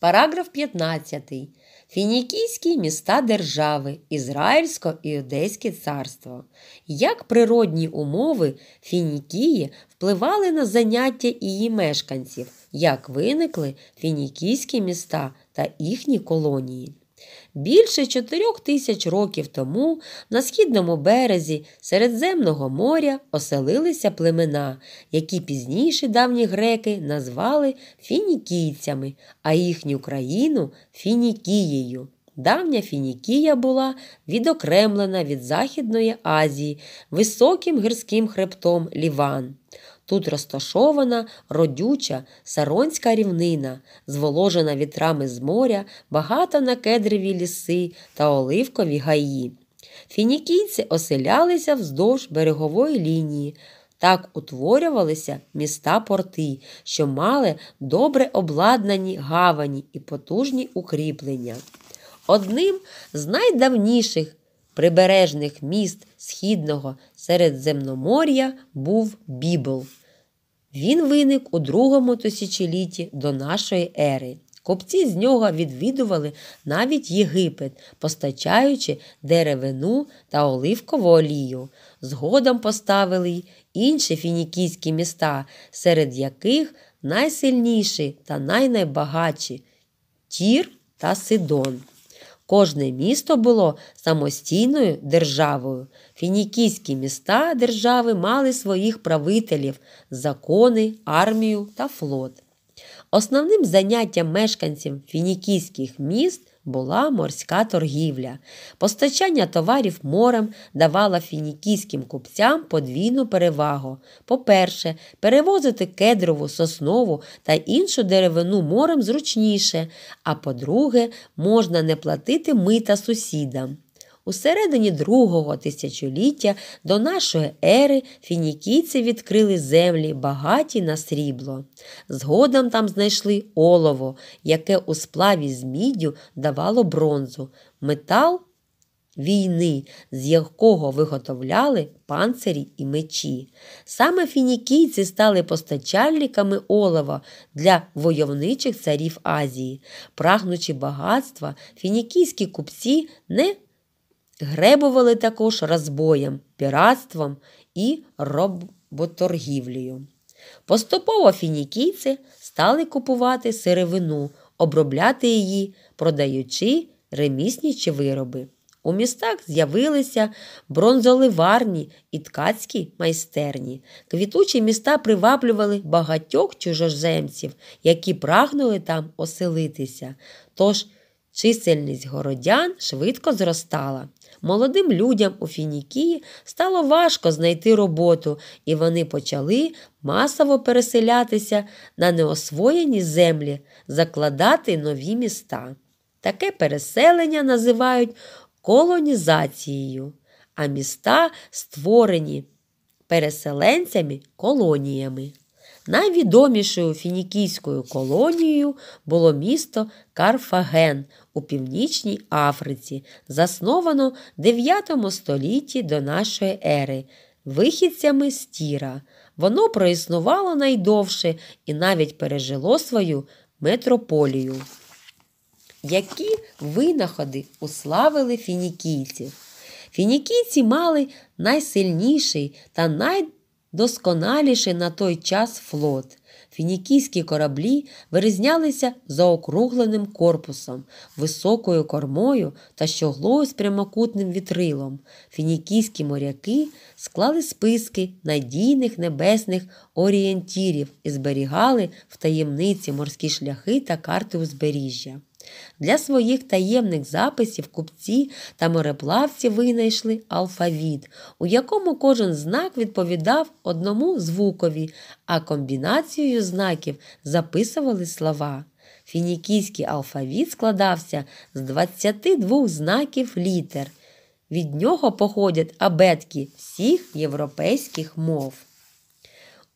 Параграф 15. Фінікійські міста держави, Ізраїльсько і Одеське царство. Як природні умови Фінікії впливали на заняття її мешканців, як виникли фінікійські міста та їхні колонії. Більше чотирьох тисяч років тому на східному березі Середземного моря оселилися племена, які пізніше давні греки назвали фінікійцями, а їхню країну Фінікією. Давня Фінікія була відокремлена від Західної Азії високим гірським хребтом Ліван. Тут розташована родюча саронська рівнина, зволожена вітрами з моря, багата на кедрові ліси та оливкові гаї. Фінікійці оселялися вздовж берегової лінії. Так утворювалися міста порти, що мали добре обладнані гавані і потужні укріплення. Одним з найдавніших прибережних міст Східного Середземномор'я був Бібл. Він виник у другому тисячолітті до нашої ери. Копці з нього відвідували навіть Єгипет, постачаючи деревину та оливкову олію. Згодом поставили й інші фінікійські міста, серед яких найсильніші та найнайбагатші Тір та Сидон. Кожне місто було самостійною державою. Фінікійські міста держави мали своїх правителів, закони, армію та флот. Основним заняттям мешканців фінікійських міст була морська торгівля. Постачання товарів морем давало фінікійським купцям подвійну перевагу. По-перше, перевозити кедрову, соснову та іншу деревину морем зручніше, а по-друге, можна не платити мита сусідам. У середині другого тисячоліття до нашої ери фінікійці відкрили землі, багаті на срібло. Згодом там знайшли олово, яке у сплаві з міддю давало бронзу, метал війни, з якого виготовляли панцирі і мечі. Саме фінікійці стали постачальниками олова для войовничих царів Азії. Прагнучи багатства, фінікійські купці не Гребували також розбоєм, піратством і роботоргівлею. Поступово фінікійці стали купувати сировину, обробляти її, продаючи реміснічі вироби. У містах з'явилися бронзоливарні і ткацькі майстерні. Квітучі міста приваблювали багатьох чужоземців, які прагнули там оселитися. Тож Чисельність городян швидко зростала. Молодим людям у Фінікії стало важко знайти роботу, і вони почали масово переселятися на неосвоєні землі, закладати нові міста. Таке переселення називають колонізацією, а міста створені переселенцями колоніями. Найвідомішою фінікійською колонією було місто Карфаген у Північній Африці, засновано в 9 столітті до нашої ери, вихідцями стіра. Воно проіснувало найдовше і навіть пережило свою метрополію. Які винаходи уславили фінікійців? Фінікійці мали найсильніший та найдовший досконаліший на той час флот. Фінікійські кораблі вирізнялися заокругленим корпусом, високою кормою та щоглою з прямокутним вітрилом. Фінікійські моряки склали списки надійних небесних орієнтірів і зберігали в таємниці морські шляхи та карти узбережжя. Для своїх таємних записів купці та мореплавці винайшли алфавіт, у якому кожен знак відповідав одному звукові, а комбінацією знаків записували слова. Фінікійський алфавіт складався з 22 знаків літер. Від нього походять абетки всіх європейських мов.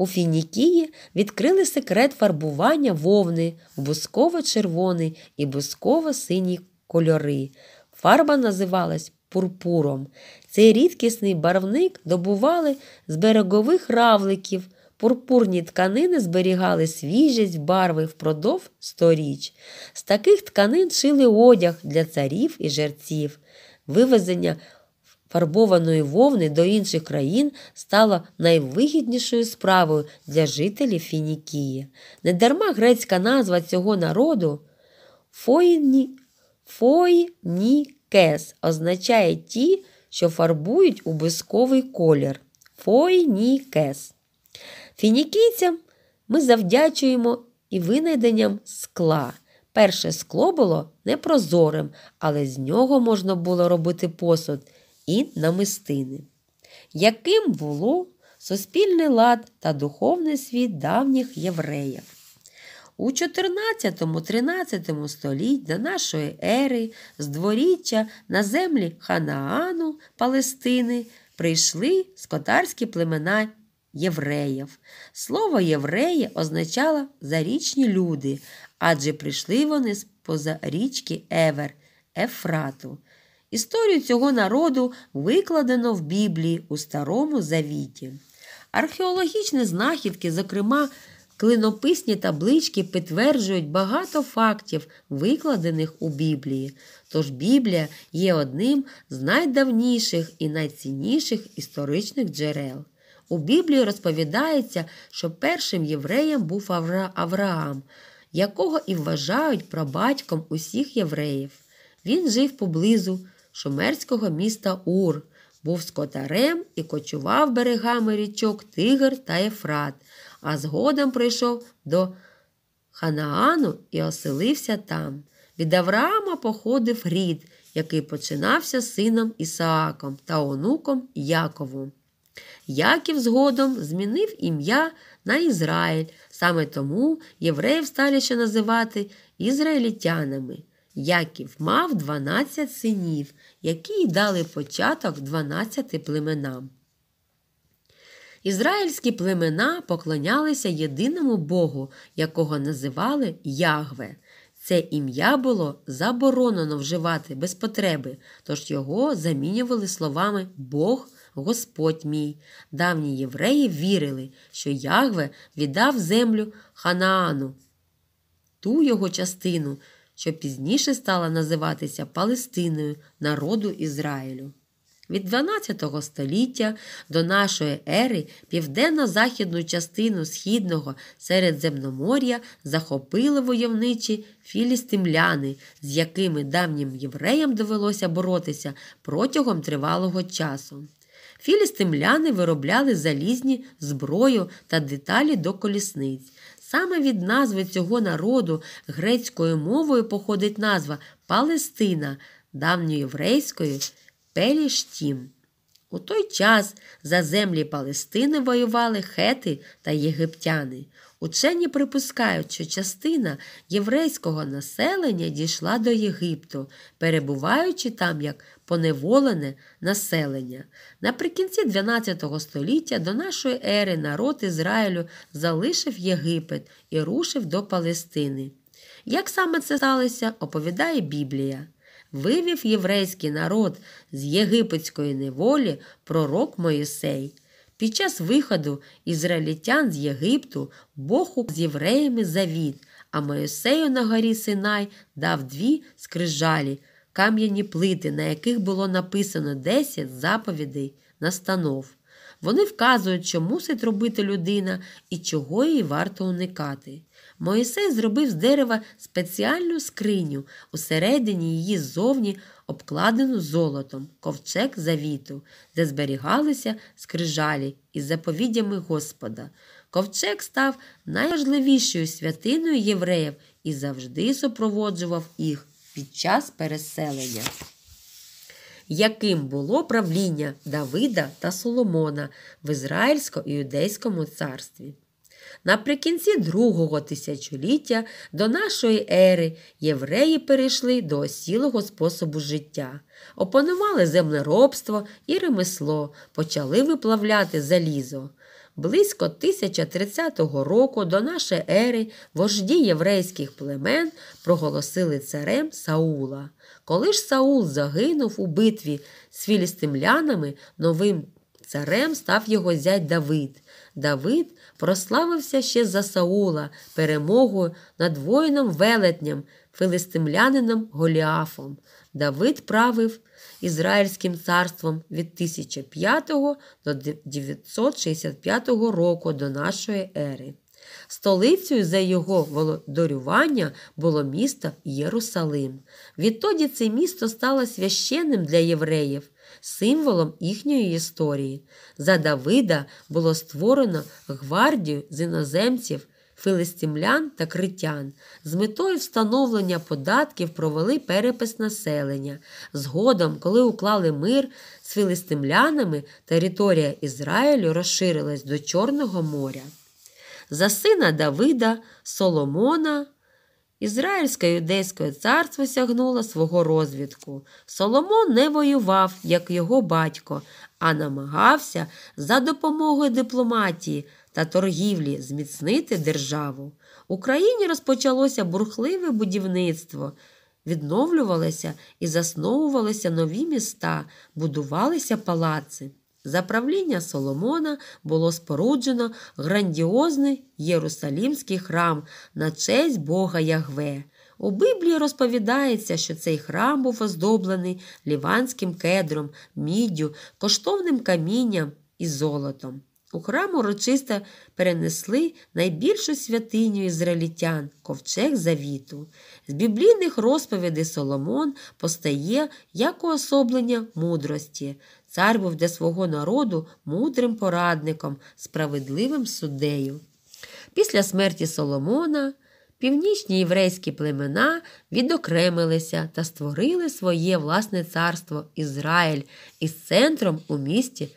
У Фінікії відкрили секрет фарбування вовни бусково-червоний і бусково сині кольори. Фарба називалась пурпуром. Цей рідкісний барвник добували з берегових равликів. Пурпурні тканини зберігали свіжість барви впродовж сторіч. З таких тканин шили одяг для царів і жерців. Вивезення фарбованої вовни до інших країн стало найвигіднішою справою для жителів Фінікії. Недарма грецька назва цього народу фойнікес означає ті, що фарбують у бисковий колір. Фойнікес. Фінікійцям ми завдячуємо і винайденням скла. Перше скло було непрозорим, але з нього можна було робити посуд і намистини, яким було суспільний лад та духовний світ давніх євреїв. У 14-13 столітті до нашої ери з дворіччя на землі Ханаану Палестини прийшли скотарські племена євреїв. Слово євреї означало зарічні люди, адже прийшли вони з поза річки Евер, Ефрату. Історію цього народу викладено в Біблії у Старому Завіті. Археологічні знахідки, зокрема, клинописні таблички, підтверджують багато фактів, викладених у Біблії. Тож Біблія є одним з найдавніших і найцінніших історичних джерел. У Біблії розповідається, що першим євреєм був Авраам, якого і вважають прабатьком усіх євреїв. Він жив поблизу шумерського міста Ур, був скотарем і кочував берегами річок Тигр та Ефрат, а згодом прийшов до Ханаану і оселився там. Від Авраама походив рід, який починався сином Ісааком та онуком Яковом. Яків згодом змінив ім'я на Ізраїль, саме тому євреїв стали ще називати ізраїлітянами. Яків мав 12 синів, які дали початок 12 племенам. Ізраїльські племена поклонялися єдиному Богу, якого називали Ягве. Це ім'я було заборонено вживати без потреби, тож його замінювали словами Бог, Господь мій. Давні євреї вірили, що Ягве віддав землю Ханаану, ту його частину що пізніше стала називатися Палестиною народу Ізраїлю. Від 12 століття до нашої ери південно-західну частину східного Середземномор'я захопили войовничі філістимляни, з якими давнім євреям довелося боротися протягом тривалого часу. Філістимляни виробляли залізні зброю та деталі до колісниць. Саме від назви цього народу грецькою мовою походить назва Палестина, давньоєврейською Пеліштім. У той час за землі Палестини воювали хети та єгиптяни. Учені припускають, що частина єврейського населення дійшла до Єгипту, перебуваючи там як поневолене населення. Наприкінці 12 століття до нашої ери народ Ізраїлю залишив Єгипет і рушив до Палестини. Як саме це сталося, оповідає Біблія. Вивів єврейський народ з єгипетської неволі пророк Моїсей. Під час виходу ізраїльтян з Єгипту Бог з євреями завіт, а Моїсею на горі Синай дав дві скрижалі кам'яні плити, на яких було написано 10 заповідей настанов. Вони вказують, що мусить робити людина і чого їй варто уникати. Моїсей зробив з дерева спеціальну скриню, усередині її ззовні обкладену золотом, ковчег завіту, де зберігалися скрижалі із заповідями Господа. Ковчег став найважливішою святиною євреїв і завжди супроводжував їх під час переселення, яким було правління Давида та Соломона в Ізраїльсько-Іудейському царстві. Наприкінці другого тисячоліття до нашої ери євреї перейшли до осілого способу життя, опанували землеробство і ремесло, почали виплавляти залізо. Близько 1030 року до нашої ери вожді єврейських племен проголосили царем Саула. Коли ж Саул загинув у битві з філістимлянами, новим царем став його зять Давид. Давид прославився ще за Саула перемогою над воїном велетням, філістимлянином Голіафом. Давид правив Ізраїльським царством від 1005 до 965 року до нашої ери. Столицею за його володарювання було місто Єрусалим. Відтоді це місто стало священним для євреїв, символом їхньої історії. За Давида було створено гвардію з іноземців филистимлян та критян з метою встановлення податків провели перепис населення. Згодом, коли уклали мир з філистимлянами, територія Ізраїлю розширилась до Чорного моря. За сина Давида, Соломона. Ізраїльське юдейське царство сягнуло свого розвідку. Соломон не воював, як його батько, а намагався за допомогою дипломатії та торгівлі зміцнити державу. Україні розпочалося бурхливе будівництво, відновлювалися і засновувалися нові міста, будувалися палаци. За правління Соломона було споруджено грандіозний Єрусалімський храм на честь Бога Ягве. У Библії розповідається, що цей храм був оздоблений ліванським кедром, міддю, коштовним камінням і золотом. У храм урочисто перенесли найбільшу святиню ізраїлітян ковчег завіту. З біблійних розповідей Соломон постає як уособлення мудрості. Цар був для свого народу мудрим порадником, справедливим суддею. Після смерті Соломона. Північні єврейські племена відокремилися та створили своє власне царство Ізраїль із центром у місті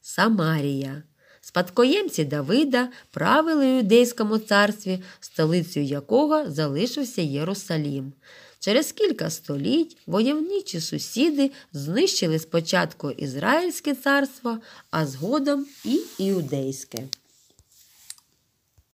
Самарія. Спадкоємці Давида правили у Юдейському царстві, столицею якого залишився Єрусалім. Через кілька століть войовничі сусіди знищили спочатку Ізраїльське царство, а згодом і Іудейське.